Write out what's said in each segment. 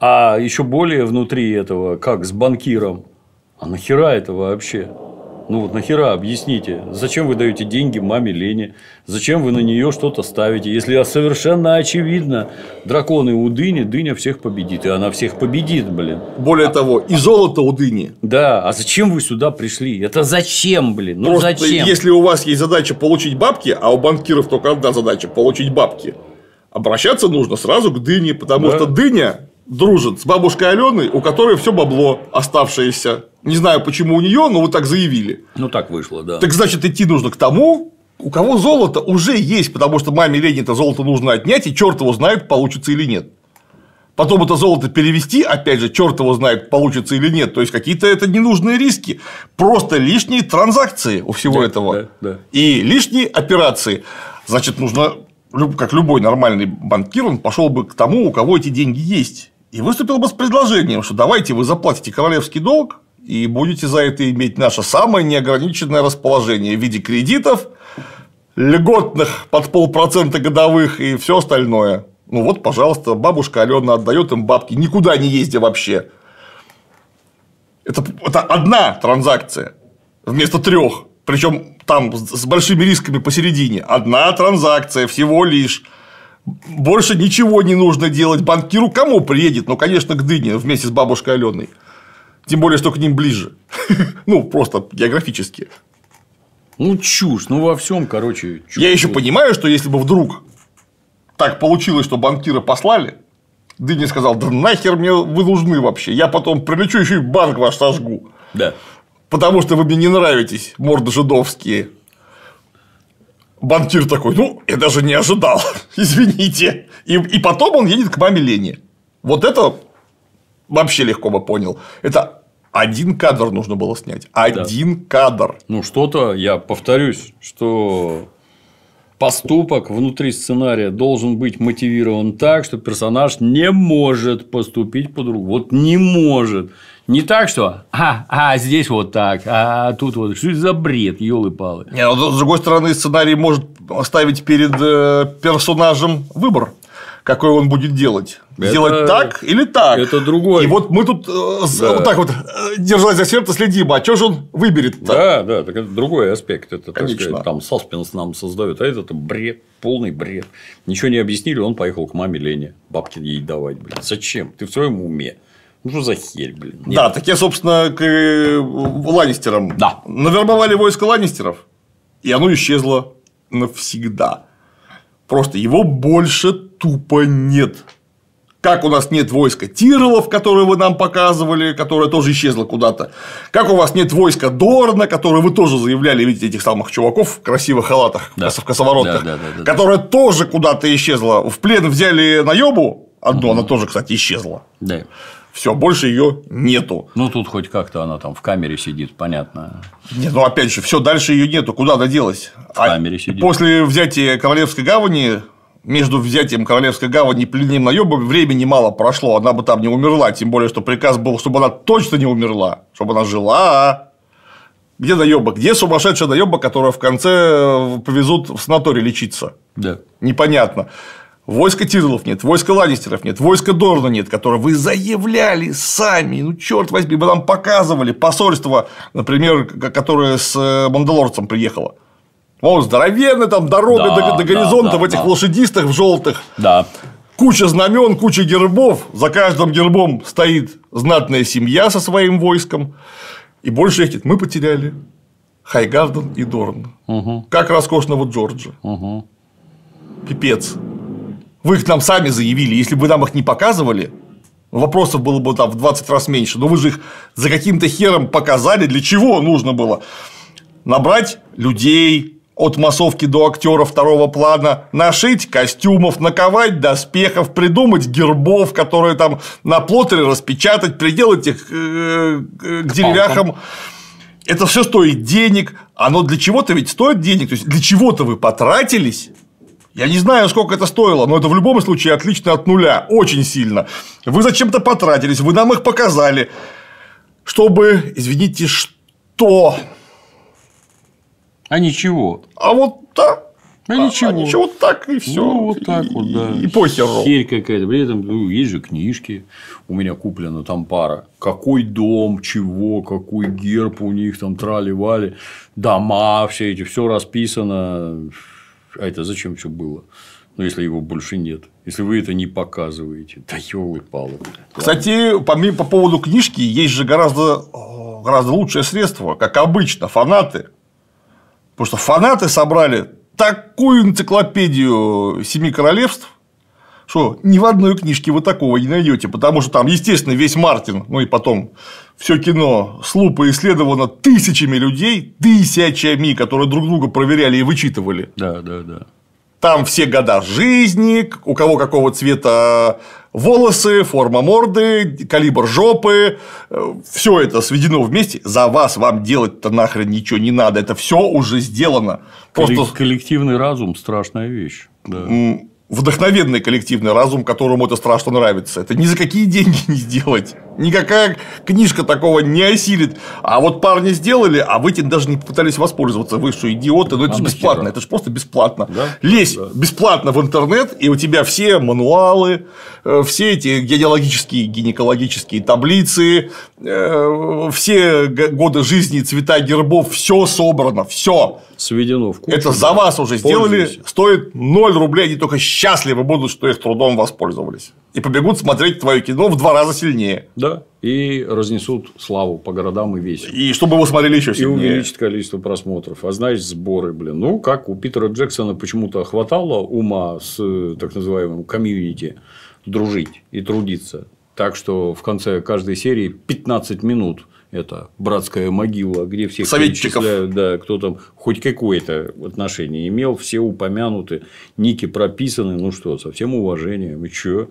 А еще более внутри этого, как с банкиром. А нахера это вообще? Ну вот нахера, объясните, зачем вы даете деньги маме Лене? Зачем вы на нее что-то ставите? Если совершенно очевидно, драконы у дыни, дыня всех победит. И она всех победит, блин. Более а... того, и золото у дыни. Да, а зачем вы сюда пришли? Это зачем, блин? Ну Просто зачем? Если у вас есть задача получить бабки, а у банкиров только одна задача – получить бабки, обращаться нужно сразу к дыне, потому да. что дыня дружит с бабушкой Аленой, у которой все бабло оставшееся. Не знаю, почему у нее, но вы так заявили. Ну, так вышло, да. Так значит, идти нужно к тому, у кого золото уже есть, потому что маме Лене это золото нужно отнять, и черт его знает, получится или нет. Потом это золото перевести, опять же, черт его знает, получится или нет. То есть какие-то это ненужные риски. Просто лишние транзакции у всего да, этого. Да, да. И лишние операции. Значит, нужно, как любой нормальный банкир, он пошел бы к тому, у кого эти деньги есть. И выступил бы с предложением, что давайте вы заплатите королевский долг и будете за это иметь наше самое неограниченное расположение в виде кредитов, льготных под полпроцента годовых и все остальное. Ну вот, пожалуйста, бабушка Алена отдает им бабки, никуда не ездя вообще. Это, это одна транзакция вместо трех. Причем там с большими рисками посередине. Одна транзакция всего лишь. Больше ничего не нужно делать. Банкиру кому приедет? Ну, конечно, к Дыне вместе с бабушкой Аленой. Тем более, что к ним ближе. Ну, просто географически. Ну, чушь. Ну, во всем, короче, чушь. Я еще понимаю, что если бы вдруг так получилось, что банкира послали, Дыни сказал, да нахер мне вы нужны вообще. Я потом прилечу еще и банк ваш сожгу. Да. Потому что вы мне не нравитесь, морды жидовские банкир такой, ну, я даже не ожидал, извините. И, и потом он едет к маме Лене. Вот это вообще легко бы понял. Это один кадр нужно было снять. Один да. кадр. Ну, что-то, я повторюсь, что поступок внутри сценария должен быть мотивирован так, что персонаж не может поступить по-другому. Вот не может. Не так, что а, а здесь вот так, а, а тут вот. Что это за бред, елы-палы? Нет, ну, с другой стороны, сценарий может оставить перед э, персонажем выбор какой он будет делать. Это... Делать так или так. Это другое. И вот мы тут э, да. вот так вот э, держась за сердце, следим, а что же он выберет -то? Да, да, так это другой аспект. Это, Конечно. так сказать, там саспенс нам создают, а это бред, полный бред. Ничего не объяснили, он поехал к маме Лене, бабкин ей давать, блин. Зачем? Ты в своем уме. Ну, что за херь, блин? Нет. Да, так я, собственно, к э, Ланнистерам. Да. Навербовали войско Ланнистеров, и оно исчезло навсегда. Просто его больше тупо нет. Как у нас нет войска Тиролов, которые вы нам показывали, которое тоже исчезло куда-то. Как у вас нет войска Дорна, который вы тоже заявляли, видите, этих самых чуваков в красивых халатах, да. в косоворотках, да, да, да, да, которое да. тоже куда-то исчезло. В плен взяли на ёбу, одно, а угу. она тоже, кстати, исчезла. Да. Все, больше ее нету. Ну, тут хоть как-то она там в камере сидит, понятно. Не, ну опять же, все, дальше ее нету. Куда она делась? В а камере а сидит. После взятия Ковалевской гавани между взятием Королевской гавани и пленным наебом времени мало прошло, она бы там не умерла, тем более, что приказ был, чтобы она точно не умерла, чтобы она жила. Где наеба? Где сумасшедшая наеба, которая в конце э, повезут в санаторий лечиться? Да. Непонятно. Войска Тизелов нет, войска Ланнистеров нет, войска Дорна нет, которые вы заявляли сами, ну черт возьми, вы нам показывали посольство, например, которое с э, Мандалорцем приехало. Он здоровенный, там дорога да, до, до горизонта да, да, в этих да. лошадистах в желтых. Да. Куча знамен, куча гербов. За каждым гербом стоит знатная семья со своим войском. И больше этих мы потеряли. Хайгарден и Дорн. Угу. Как роскошного Джорджа. Угу. Пипец. Вы их нам сами заявили. Если бы вы нам их не показывали, вопросов было бы там в 20 раз меньше. Но вы же их за каким-то хером показали, для чего нужно было. Набрать людей, от массовки до актера второго плана, нашить костюмов, наковать доспехов, придумать гербов, которые там на плотере распечатать, приделать их э, э, к деревяхам. Это все стоит денег. Оно для чего-то ведь стоит денег. То есть для чего-то вы потратились. Я не знаю, сколько это стоило, но это в любом случае отлично от нуля, очень сильно. Вы зачем-то потратились, вы нам их показали, чтобы, извините, что а ничего. А вот так. А, а ничего. А ничего так и все. Ну, вот так и, вот, да. и похер. Херь какая-то. При этом ну, есть же книжки. У меня куплена там пара. Какой дом, чего, какой герб у них там трали-вали. Дома все эти, все расписано. А это зачем все было? Ну, если его больше нет. Если вы это не показываете. Да елы палы. Кстати, помимо по поводу книжки, есть же гораздо, э, гораздо лучшее средство, как обычно, фанаты Потому что фанаты собрали такую энциклопедию Семи Королевств, что ни в одной книжке вы такого не найдете, потому что там, естественно, весь Мартин, ну и потом все кино с лупой исследовано тысячами людей, тысячами, которые друг друга проверяли и вычитывали. Да, да, да. Там все года жизни, у кого какого цвета э, волосы, форма морды, калибр жопы, э, все это сведено вместе. За вас вам делать-то нахрен ничего не надо, это все уже сделано. Просто... Коллективный разум – страшная вещь. Да. Вдохновенный коллективный разум, которому это страшно нравится. Это ни за какие деньги не сделать. Никакая книжка такого не осилит. А вот парни сделали, а вы этим даже не попытались воспользоваться. Вы что, идиоты? Но ну, это а же бесплатно. Хера. Это же а просто бесплатно. Да? Лезь да. бесплатно в интернет, и у тебя все мануалы, э, все эти генеалогические, гинекологические таблицы, э, все годы жизни, цвета гербов, все собрано, все. Сведено в кучу. Это за вас уже сделали, стоит 0 рублей, они только счастливы будут, что их трудом воспользовались и побегут смотреть твое кино в два раза сильнее. Да. И разнесут славу по городам и весь. И чтобы его смотрели еще сильнее. И увеличит количество просмотров. А знаешь сборы, блин. Ну, как у Питера Джексона почему-то хватало ума с так называемым комьюнити дружить и трудиться. Так что в конце каждой серии 15 минут это братская могила, где все советчиков, да, кто там хоть какое-то отношение имел, все упомянуты, ники прописаны, ну что, со всем уважением, и чё?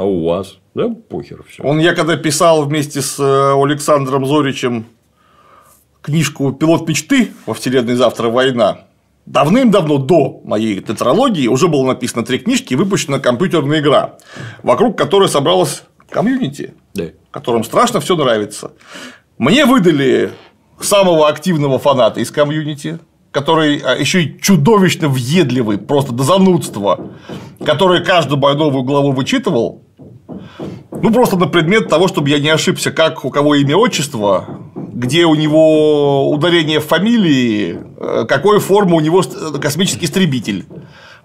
а у вас? Да похер все. Он, я когда писал вместе с э, Александром Зоричем книжку «Пилот мечты» во вселенной «Завтра война», Давным-давно до моей тетралогии уже было написано три книжки и выпущена компьютерная игра, вокруг которой собралась комьюнити, да. которым страшно все нравится. Мне выдали самого активного фаната из комьюнити, который а, еще и чудовищно въедливый, просто до занудства, который каждую новую главу вычитывал, ну, просто на предмет того, чтобы я не ошибся, как у кого имя отчество, где у него ударение в фамилии, э, какой формы у него э, космический истребитель.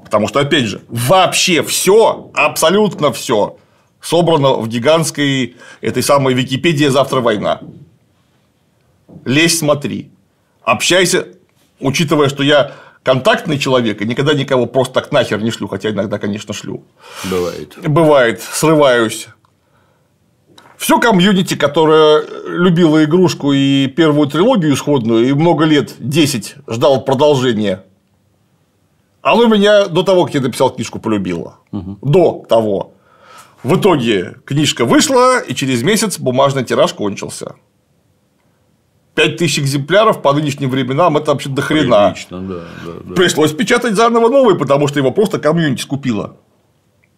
Потому что, опять же, вообще все, абсолютно все собрано в гигантской этой самой Википедии «Завтра война». Лезь, смотри. Общайся учитывая, что я контактный человек и никогда никого просто так нахер не шлю, хотя иногда, конечно, шлю. Бывает. Бывает, срываюсь. Все комьюнити, которое любило игрушку и первую трилогию исходную, и много лет, 10, ждал продолжения, оно меня до того, как я написал книжку, полюбило. Угу. До того. В итоге книжка вышла, и через месяц бумажный тираж кончился. 5000 экземпляров по нынешним временам это вообще дохрена. Прилично, да, да, да. Пришлось печатать заново новый, потому что его просто комьюнити скупило.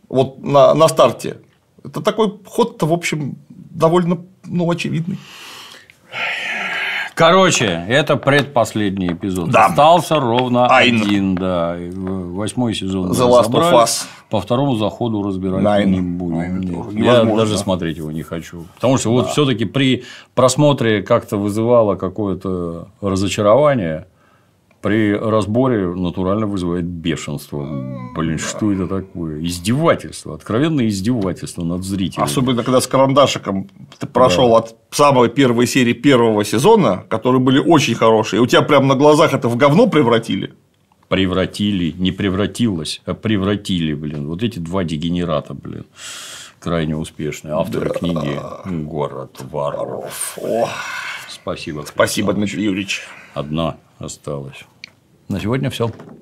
Вот на, на старте. Это такой ход-то, в общем, довольно ну, очевидный. Короче, это предпоследний эпизод. Да. Остался ровно Айн. один, да. Восьмой сезон. The Last of Us. По второму заходу разбирать Nine. не будем. Nine. А Нет. Я даже смотреть его не хочу. Потому что да. вот все-таки при просмотре как-то вызывало какое-то разочарование при разборе натурально вызывает бешенство. Блин, что это такое? Издевательство, откровенное издевательство над зрителем. Особенно, когда с карандашиком ты прошел да. от самой первой серии первого сезона, которые были очень хорошие, и у тебя прямо на глазах это в говно превратили. Превратили, не превратилось, а превратили, блин. Вот эти два дегенерата, блин крайне успешные авторы да. книги «Город воров». О. Спасибо. Спасибо, Дмитрий Юрьевич. Одно осталось. На сегодня все.